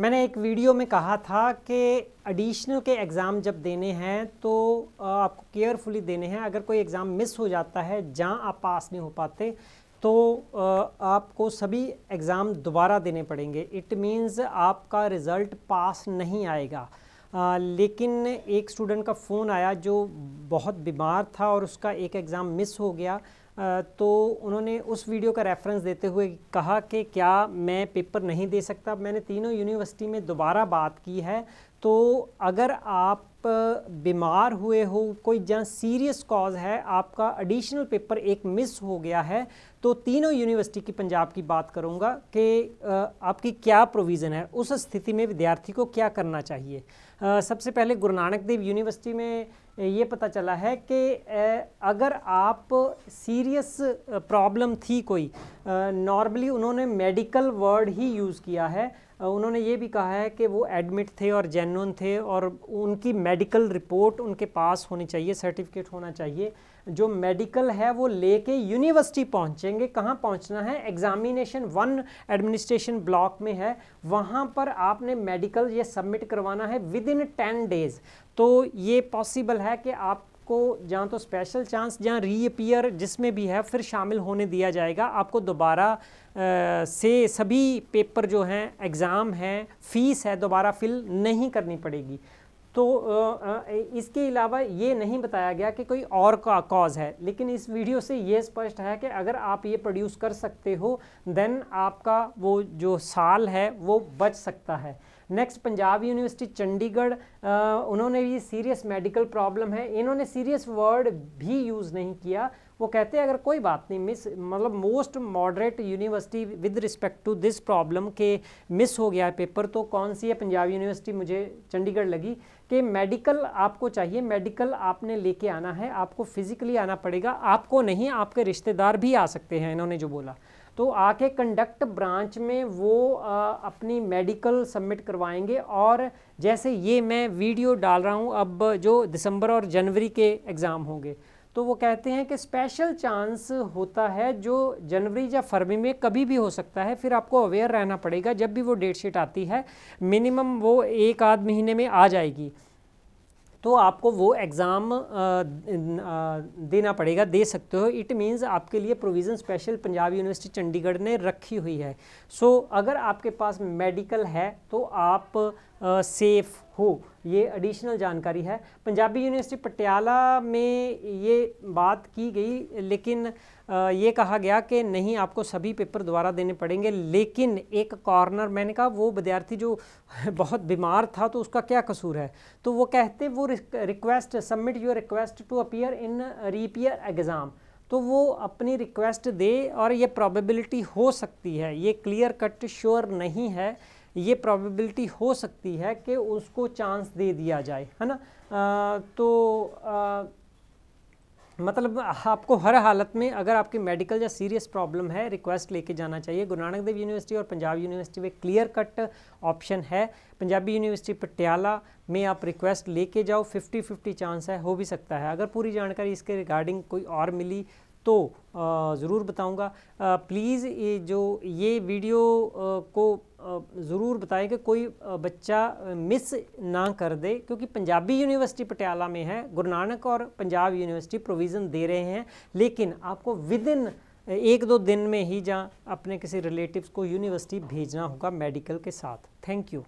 मैंने एक वीडियो में कहा था कि एडिशनल के एग्ज़ाम जब देने हैं तो आपको केयरफुली देने हैं अगर कोई एग्ज़ाम मिस हो जाता है जहां आप पास नहीं हो पाते तो आपको सभी एग्ज़ाम दोबारा देने पड़ेंगे इट मीन्स आपका रिज़ल्ट पास नहीं आएगा आ, लेकिन एक स्टूडेंट का फ़ोन आया जो बहुत बीमार था और उसका एक एग्ज़ाम मिस हो गया तो उन्होंने उस वीडियो का रेफरेंस देते हुए कहा कि क्या मैं पेपर नहीं दे सकता मैंने तीनों यूनिवर्सिटी में दोबारा बात की है तो अगर आप बीमार हुए हो कोई जहाँ सीरियस कॉज है आपका एडिशनल पेपर एक मिस हो गया है तो तीनों यूनिवर्सिटी की पंजाब की बात करूँगा कि आपकी क्या प्रोविज़न है उस स्थिति में विद्यार्थी को क्या करना चाहिए सबसे पहले गुरु नानक देव यूनिवर्सिटी में ये पता चला है कि अगर आप सीरियस प्रॉब्लम थी कोई नॉर्मली उन्होंने मेडिकल वर्ड ही यूज़ किया है उन्होंने ये भी कहा है कि वो एडमिट थे और जेनवन थे और उनकी मेडिकल रिपोर्ट उनके पास होनी चाहिए सर्टिफिकेट होना चाहिए जो मेडिकल है वो लेके यूनिवर्सिटी पहुंचेंगे कहाँ पहुंचना है एग्जामिनेशन वन एडमिनिस्ट्रेशन ब्लॉक में है वहाँ पर आपने मेडिकल ये सबमिट करवाना है विद इन टेन डेज़ तो ये पॉसिबल है कि आप आपको जहाँ तो स्पेशल चांस जहाँ रीअपियर जिसमें भी है फिर शामिल होने दिया जाएगा आपको दोबारा से सभी पेपर जो हैं एग्ज़ाम हैं फ़ीस है दोबारा फिल नहीं करनी पड़ेगी तो इसके अलावा ये नहीं बताया गया कि कोई और का कॉज है लेकिन इस वीडियो से ये स्पष्ट है कि अगर आप ये प्रोड्यूस कर सकते हो देन आपका वो जो साल है वो बच सकता है नेक्स्ट पंजाब यूनिवर्सिटी चंडीगढ़ उन्होंने भी सीरियस मेडिकल प्रॉब्लम है इन्होंने सीरियस वर्ड भी यूज़ नहीं किया वो कहते हैं अगर कोई बात नहीं मिस मतलब most moderate university with respect to this problem के मिस हो गया है पेपर तो कौन सी है पंजाब यूनिवर्सिटी मुझे चंडीगढ़ लगी कि मेडिकल आपको चाहिए मेडिकल आपने लेके आना है आपको फिजिकली आना पड़ेगा आपको नहीं आपके रिश्तेदार भी आ सकते हैं इन्होंने जो बोला तो आके कंडक्ट ब्रांच में वो आ, अपनी मेडिकल सबमिट करवाएंगे और जैसे ये मैं वीडियो डाल रहा हूँ अब जो दिसंबर और जनवरी के एग्ज़ाम होंगे तो वो कहते हैं कि स्पेशल चांस होता है जो जनवरी या फरवरी में कभी भी हो सकता है फिर आपको अवेयर रहना पड़ेगा जब भी वो डेट शीट आती है मिनिमम वो एक आध महीने में आ जाएगी तो आपको वो एग्ज़ाम देना पड़ेगा दे सकते हो इट मीन्स आपके लिए provision special Punjab University Chandigarh ने रखी हुई है सो so, अगर आपके पास मेडिकल है तो आप सेफ हो ये एडिशनल जानकारी है पंजाबी यूनिवर्सिटी पटियाला में ये बात की गई लेकिन ये कहा गया कि नहीं आपको सभी पेपर दोबारा देने पड़ेंगे लेकिन एक कॉर्नर मैंने कहा वो विद्यार्थी जो बहुत बीमार था तो उसका क्या कसूर है तो वो कहते वो request submit your request to appear in reappear exam तो वो अपनी रिक्वेस्ट दे और ये प्रॉबिलिटी हो सकती है ये क्लियर कट श्योर नहीं है ये प्रोबेबिलिटी हो सकती है कि उसको चांस दे दिया जाए है ना आ, तो आ, मतलब आपको हर हालत में अगर आपकी मेडिकल या सीरियस प्रॉब्लम है रिक्वेस्ट लेके जाना चाहिए गुरु नानक देव यूनिवर्सिटी और पंजाब यूनिवर्सिटी में क्लियर कट ऑप्शन है पंजाबी यूनिवर्सिटी पटियाला में आप रिक्वेस्ट लेके जाओ 50-50 चांस है हो भी सकता है अगर पूरी जानकारी इसके रिगार्डिंग कोई और मिली तो ज़रूर बताऊंगा प्लीज़ ये जो ये वीडियो को ज़रूर बताएं कि कोई बच्चा मिस ना कर दे क्योंकि पंजाबी यूनिवर्सिटी पटियाला में है गुरु नानक और पंजाब यूनिवर्सिटी प्रोविज़न दे रहे हैं लेकिन आपको विद इन एक दो दिन में ही जहाँ अपने किसी रिलेटिव्स को यूनिवर्सिटी भेजना होगा मेडिकल के साथ थैंक यू